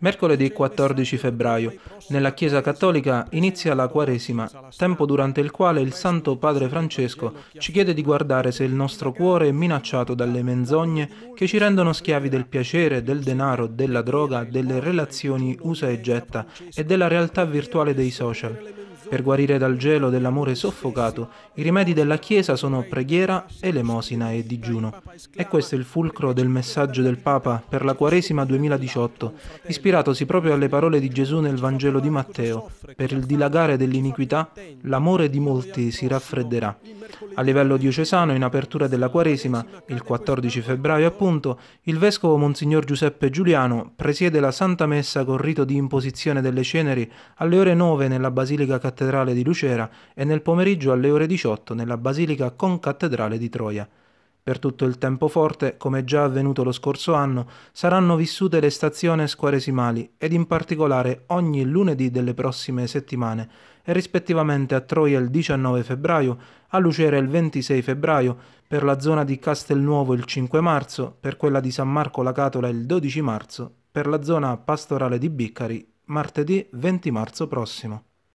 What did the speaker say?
Mercoledì 14 cioè, febbraio, nella Chiesa Cattolica inizia la Quaresima, tempo durante il quale il Santo Padre Francesco ci chiede di guardare se il nostro cuore è minacciato dalle menzogne che ci rendono schiavi del piacere, del denaro, della droga, delle relazioni usa e getta e della realtà virtuale dei social. Per guarire dal gelo dell'amore soffocato, i rimedi della Chiesa sono preghiera, elemosina e digiuno. E questo è il fulcro del messaggio del Papa per la Quaresima 2018 ispiratosi proprio alle parole di Gesù nel Vangelo di Matteo. Per il dilagare dell'iniquità, l'amore di molti si raffredderà. A livello diocesano, in apertura della Quaresima, il 14 febbraio appunto, il vescovo Monsignor Giuseppe Giuliano presiede la Santa Messa con rito di imposizione delle ceneri alle ore 9 nella Basilica Cattedrale di Lucera e nel pomeriggio alle ore 18 nella Basilica Concattedrale di Troia. Per tutto il tempo forte, come già avvenuto lo scorso anno, saranno vissute le stazioni squaresimali ed in particolare ogni lunedì delle prossime settimane e rispettivamente a Troia il 19 febbraio, a Lucera il 26 febbraio, per la zona di Castelnuovo il 5 marzo, per quella di San Marco la Catola il 12 marzo, per la zona pastorale di Biccari martedì 20 marzo prossimo.